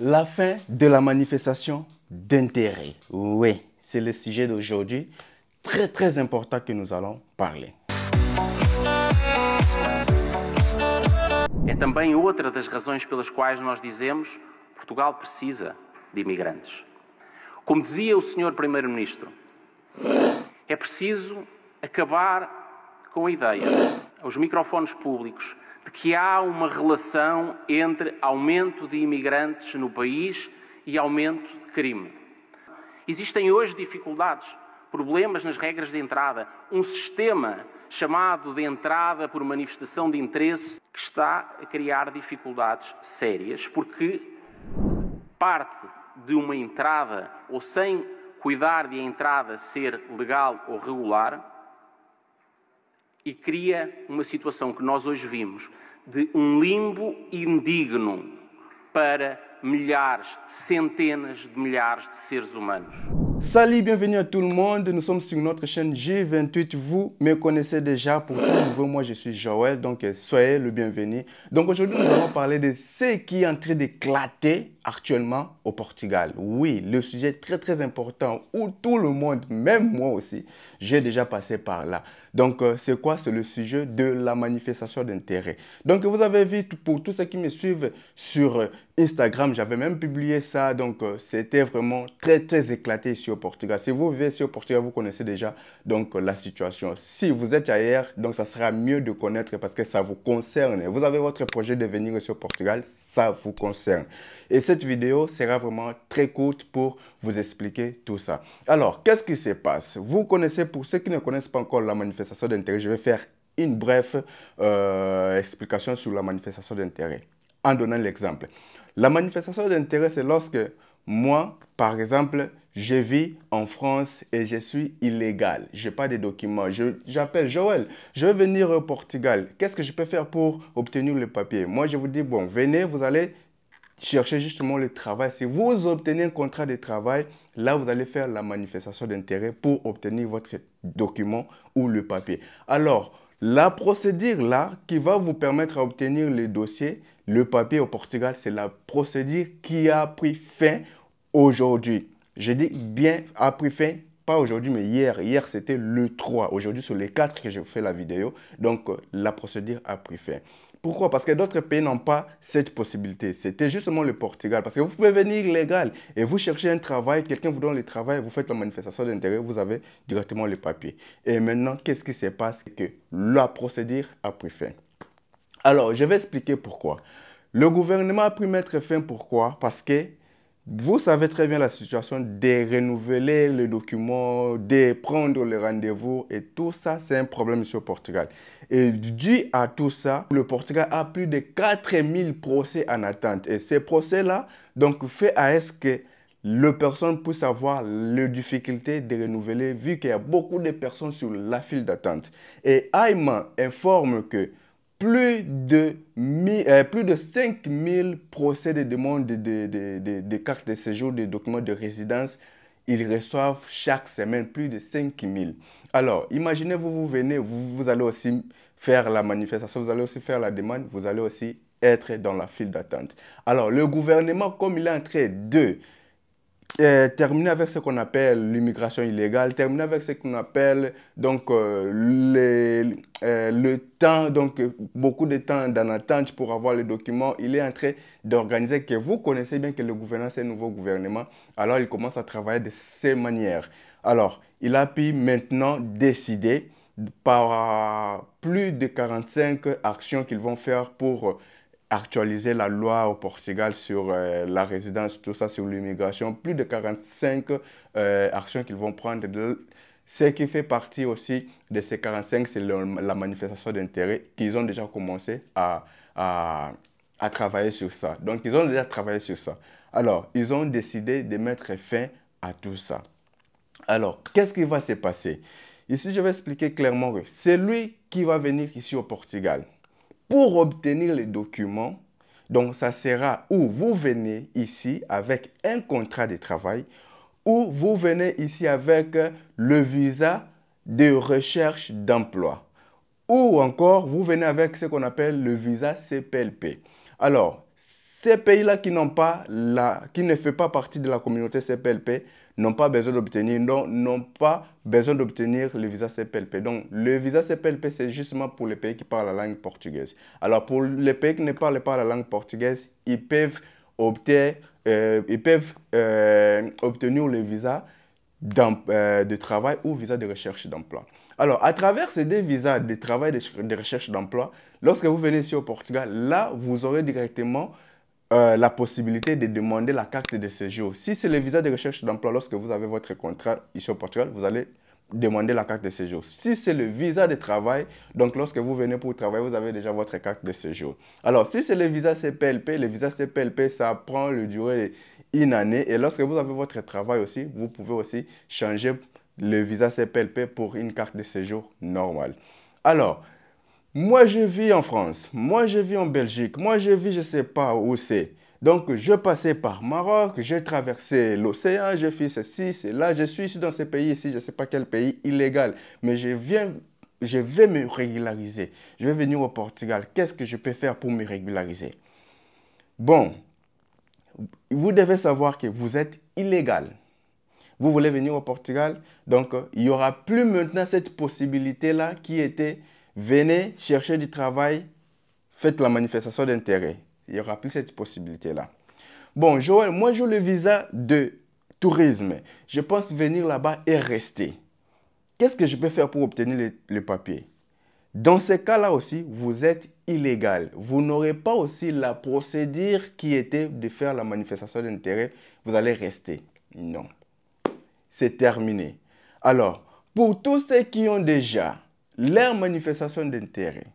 La fin de la manifestation d'intérêt. Oui, c'est le sujet d'aujourd'hui. Très très important que nous allons parler. É também outra das razões pelas quais nós dizemos Portugal precisa de imigrantes. Como dizia o Sr. primeiro-ministro, é preciso acabar com a ideia aos microfones públicos de que há uma relação entre aumento de imigrantes no país e aumento de crime. Existem hoje dificuldades, problemas nas regras de entrada, um sistema chamado de entrada por manifestação de interesse que está a criar dificuldades sérias, porque parte de uma entrada ou sem cuidar de a entrada ser legal ou regular, e cria uma situação que nós hoje vimos de um limbo indigno para milhares, centenas de milhares de seres humanos. Salut, bienvenue à tout le monde. Nous sommes sur notre chaîne G28. Vous me connaissez déjà pour tout nouveau. Moi, je suis Joël, donc euh, soyez le bienvenu. Donc aujourd'hui, nous allons parler de ce qui est en train d'éclater actuellement au Portugal. Oui, le sujet très très important où tout le monde, même moi aussi, j'ai déjà passé par là. Donc euh, c'est quoi C'est le sujet de la manifestation d'intérêt. Donc vous avez vu pour tous ceux qui me suivent sur euh, Instagram, j'avais même publié ça, donc euh, c'était vraiment très très éclaté ici au Portugal. Si vous vivez ici au Portugal, vous connaissez déjà donc la situation. Si vous êtes ailleurs, donc ça sera mieux de connaître parce que ça vous concerne. Vous avez votre projet de venir ici au Portugal, ça vous concerne. Et cette vidéo sera vraiment très courte pour vous expliquer tout ça. Alors, qu'est-ce qui se passe Vous connaissez, pour ceux qui ne connaissent pas encore la manifestation d'intérêt, je vais faire une brève euh, explication sur la manifestation d'intérêt en donnant l'exemple. La manifestation d'intérêt, c'est lorsque moi, par exemple, je vis en France et je suis illégal. Je n'ai pas de documents. J'appelle Joël. Je veux venir au Portugal. Qu'est-ce que je peux faire pour obtenir le papier Moi, je vous dis, bon, venez, vous allez chercher justement le travail. Si vous obtenez un contrat de travail, là, vous allez faire la manifestation d'intérêt pour obtenir votre document ou le papier. Alors, la procédure là qui va vous permettre d'obtenir le dossier, le papier au Portugal, c'est la procédure qui a pris fin aujourd'hui. J'ai dit bien pris fin pas aujourd'hui, mais hier. Hier, c'était le 3. Aujourd'hui, c'est le 4 que je fais la vidéo. Donc, euh, la procédure a pris fin. Pourquoi Parce que d'autres pays n'ont pas cette possibilité. C'était justement le Portugal. Parce que vous pouvez venir légal et vous cherchez un travail, quelqu'un vous donne le travail, vous faites la manifestation d'intérêt, vous avez directement le papier. Et maintenant, qu'est-ce qui se passe Que la procédure a pris fin. Alors, je vais expliquer pourquoi. Le gouvernement a pris mettre fin pourquoi Parce que vous savez très bien la situation de renouveler les documents, de prendre les rendez-vous et tout ça, c'est un problème sur Portugal. Et dû à tout ça, le Portugal a plus de 4000 procès en attente. Et ces procès-là, donc, fait à ce que le personne puisse avoir les difficultés de renouveler vu qu'il y a beaucoup de personnes sur la file d'attente. Et AIMA informe que plus de, euh, plus de 5000 procès de demande de, de, de, cartes de séjour, de documents de résidence. Ils reçoivent chaque semaine plus de 5000. Alors, imaginez, vous, vous venez, vous, allez aussi faire la manifestation, vous allez aussi faire la demande, vous allez aussi être dans la file d'attente. Alors, le gouvernement, comme il est entré d'eux... Euh, terminer avec ce qu'on appelle l'immigration illégale, terminer avec ce qu'on appelle donc euh, euh, le temps, donc beaucoup de temps d'attente pour avoir les documents. Il est en train d'organiser que vous connaissez bien que le gouvernement, c'est un nouveau gouvernement. Alors, il commence à travailler de ces manières. Alors, il a pu maintenant décider par plus de 45 actions qu'ils vont faire pour actualiser la loi au Portugal sur euh, la résidence, tout ça, sur l'immigration. Plus de 45 euh, actions qu'ils vont prendre. Ce qui fait partie aussi de ces 45, c'est la manifestation d'intérêt qu'ils ont déjà commencé à, à, à, travailler sur ça. Donc, ils ont déjà travaillé sur ça. Alors, ils ont décidé de mettre fin à tout ça. Alors, qu'est-ce qui va se passer Ici, je vais expliquer clairement que c'est lui qui va venir ici au Portugal pour obtenir les documents, donc ça sera où vous venez ici avec un contrat de travail ou vous venez ici avec le visa de recherche d'emploi ou encore vous venez avec ce qu'on appelle le visa CPLP. Alors, ces pays-là qui n'ont pas qui ne fait pas partie de la communauté CPLP n'ont pas besoin d'obtenir, pas besoin d'obtenir le visa CPLP. Donc, le visa CPLP, c'est justement pour les pays qui parlent la langue portugaise. Alors, pour les pays qui ne parlent pas la langue portugaise, ils peuvent, euh, ils peuvent euh, obtenir le visa euh, de travail ou visa de recherche d'emploi. Alors, à travers ces deux visas de travail et de recherche d'emploi, lorsque vous venez ici au Portugal, là, vous aurez directement euh, la possibilité de demander la carte de séjour. Si c'est le visa de recherche d'emploi, lorsque vous avez votre contrat ici au Portugal, vous allez demander la carte de séjour. Si c'est le visa de travail, donc lorsque vous venez pour travailler, vous avez déjà votre carte de séjour. Alors, si c'est le visa CPLP, le visa CPLP, ça prend le durée une année. Et lorsque vous avez votre travail aussi, vous pouvez aussi changer le visa CPLP pour une carte de séjour normale. Alors, moi, je vis en France, moi, je vis en Belgique, moi, je vis, je ne sais pas où c'est. Donc, je passais par Maroc, j'ai traversé l'océan, j'ai fait ceci, cela, je suis ici dans ce pays ici, je ne sais pas quel pays illégal, mais je viens, je vais me régulariser. Je vais venir au Portugal. Qu'est-ce que je peux faire pour me régulariser Bon, vous devez savoir que vous êtes illégal. Vous voulez venir au Portugal, donc il n'y aura plus maintenant cette possibilité-là qui était venez chercher du travail, faites la manifestation d'intérêt. Il n'y aura plus cette possibilité-là. Bon, Joël, moi j'ai le visa de tourisme. Je pense venir là-bas et rester. Qu'est-ce que je peux faire pour obtenir le, le papier Dans ce cas-là aussi, vous êtes illégal. Vous n'aurez pas aussi la procédure qui était de faire la manifestation d'intérêt. Vous allez rester. Non. C'est terminé. Alors, pour tous ceux qui ont déjà leurs manifestations d'intérêt,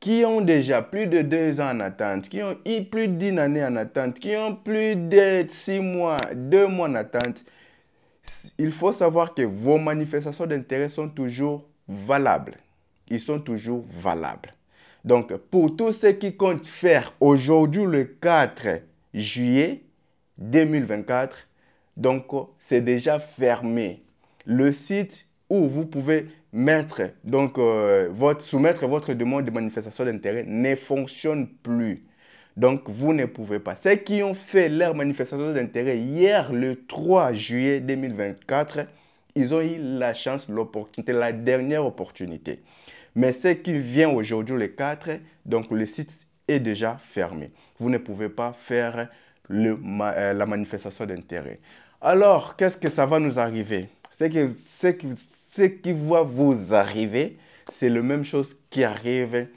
qui ont déjà plus de deux ans en attente, qui ont eu plus d'une année en attente, qui ont plus de six mois, deux mois en attente, il faut savoir que vos manifestations d'intérêt sont toujours valables. Ils sont toujours valables. Donc, pour tous ceux qui comptent faire aujourd'hui le 4 juillet 2024, donc c'est déjà fermé. Le site où vous pouvez mettre, donc, euh, soumettre votre demande de manifestation d'intérêt ne fonctionne plus. Donc, vous ne pouvez pas. Ceux qui ont fait leur manifestation d'intérêt hier, le 3 juillet 2024, ils ont eu la chance, l'opportunité, la dernière opportunité. Mais ceux qui viennent aujourd'hui, le 4, donc le site est déjà fermé. Vous ne pouvez pas faire le, euh, la manifestation d'intérêt. Alors, qu'est-ce que ça va nous arriver ce qui, ce qui, ce va vous arriver, c'est la même chose qui arrive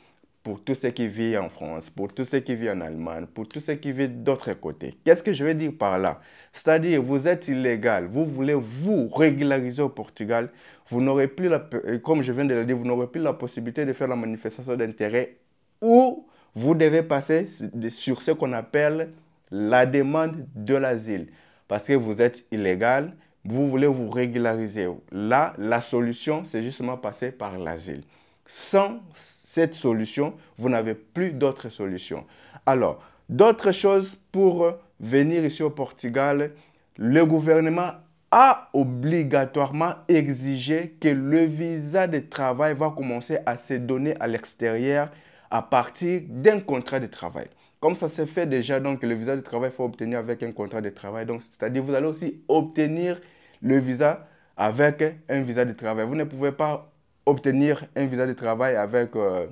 pour tous ceux qui vivent en France, pour tous ceux qui vivent en Allemagne, pour tous ceux qui vivent d'autres côtés. Qu'est-ce que je veux dire par là C'est-à-dire, vous êtes illégal, vous voulez vous régulariser au Portugal, vous n'aurez plus, la, comme je viens de le dire, vous n'aurez plus la possibilité de faire la manifestation d'intérêt ou vous devez passer sur ce qu'on appelle la demande de l'asile. Parce que vous êtes illégal, vous voulez vous régulariser. Là, la solution, c'est justement passer par l'asile. Sans cette solution, vous n'avez plus d'autres solutions. Alors, d'autres choses pour venir ici au Portugal, le gouvernement a obligatoirement exigé que le visa de travail va commencer à se donner à l'extérieur à partir d'un contrat de travail. Comme ça s'est fait déjà, donc le visa de travail, faut obtenir avec un contrat de travail. Donc, c'est-à-dire, vous allez aussi obtenir le visa avec un visa de travail. Vous ne pouvez pas obtenir un visa de travail avec... Euh,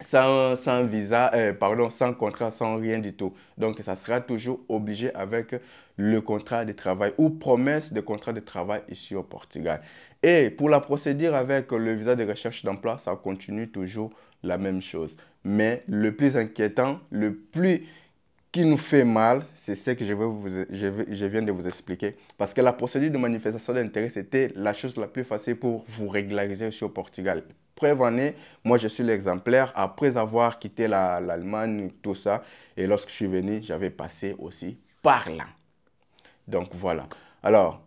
sans, sans, visa, euh, pardon, sans contrat, sans rien du tout. Donc, ça sera toujours obligé avec le contrat de travail ou promesse de contrat de travail ici au Portugal. Et pour la procédure avec le visa de recherche d'emploi, ça continue toujours la même chose. Mais le plus inquiétant, le plus qui nous fait mal, c'est ce que je, vais vous, je, viens de vous expliquer. Parce que la procédure de manifestation d'intérêt, c'était la chose la plus facile pour vous régulariser sur Portugal. Preuve en moi je suis l'exemplaire. Après avoir quitté l'Allemagne, tout ça, et lorsque je suis venu, j'avais passé aussi par là. Donc voilà. Alors,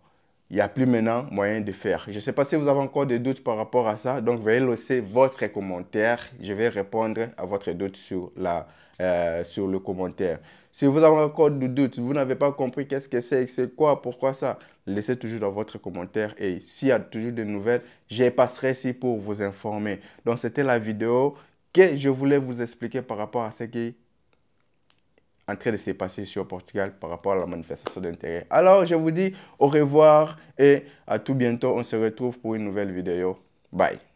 il n'y a plus maintenant moyen de faire. Je ne sais pas si vous avez encore des doutes par rapport à ça, donc veuillez laisser votre commentaire. Je vais répondre à votre doute sur, la, euh, sur le commentaire. Si vous avez encore des doutes, vous n'avez pas compris qu'est-ce que c'est, c'est quoi, pourquoi ça, laissez toujours dans votre commentaire. Et s'il y a toujours des nouvelles, je passerai ici pour vous informer. Donc c'était la vidéo que je voulais vous expliquer par rapport à ce qui en train de se passer sur Portugal par rapport à la manifestation d'intérêt. Alors, je vous dis au revoir et à tout bientôt. On se retrouve pour une nouvelle vidéo. Bye.